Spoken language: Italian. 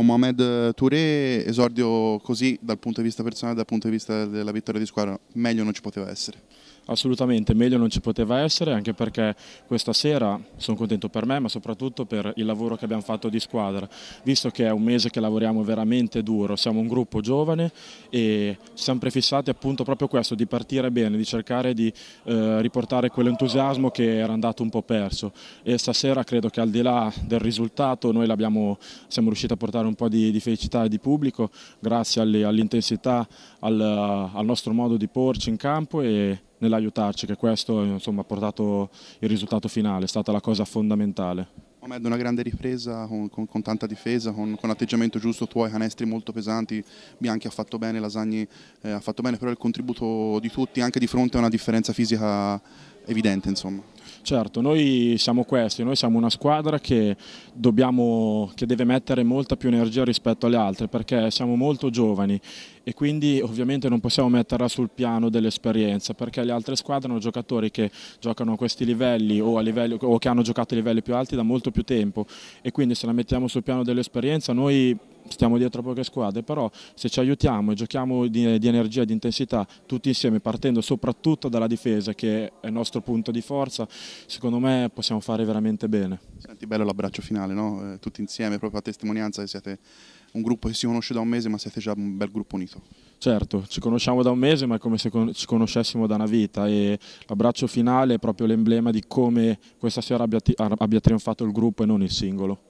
con Mohamed Touré, esordio così dal punto di vista personale, dal punto di vista della vittoria di squadra, meglio non ci poteva essere. Assolutamente, meglio non ci poteva essere, anche perché questa sera sono contento per me, ma soprattutto per il lavoro che abbiamo fatto di squadra, visto che è un mese che lavoriamo veramente duro, siamo un gruppo giovane e siamo prefissati appunto proprio questo, di partire bene, di cercare di eh, riportare quell'entusiasmo che era andato un po' perso e stasera credo che al di là del risultato noi siamo riusciti a portare un un po' di, di felicità e di pubblico grazie all'intensità, all al, al, nostro modo di porci in campo e nell'aiutarci che questo insomma, ha portato il risultato finale, è stata la cosa fondamentale. Mohamed una grande ripresa con, con, con tanta difesa, con, con l'atteggiamento giusto, tuoi canestri molto pesanti, Bianchi ha fatto bene, Lasagni eh, ha fatto bene, però il contributo di tutti anche di fronte a una differenza fisica evidente insomma. Certo, noi siamo questi, noi siamo una squadra che, dobbiamo, che deve mettere molta più energia rispetto alle altre perché siamo molto giovani e quindi ovviamente non possiamo metterla sul piano dell'esperienza perché le altre squadre hanno giocatori che giocano a questi livelli o, a livelli o, che hanno giocato a livelli più alti da molto più tempo e quindi se la mettiamo sul piano dell'esperienza noi stiamo dietro poche squadre, però se ci aiutiamo e giochiamo di, di energia e di intensità tutti insieme, partendo soprattutto dalla difesa che è il nostro punto di forza, secondo me possiamo fare veramente bene. Senti bello l'abbraccio finale, no? Eh, tutti insieme, proprio a testimonianza che siete un gruppo che si conosce da un mese ma siete già un bel gruppo unito. Certo, ci conosciamo da un mese ma è come se ci conoscessimo da una vita e l'abbraccio finale è proprio l'emblema di come questa sera abbia, abbia trionfato il gruppo e non il singolo.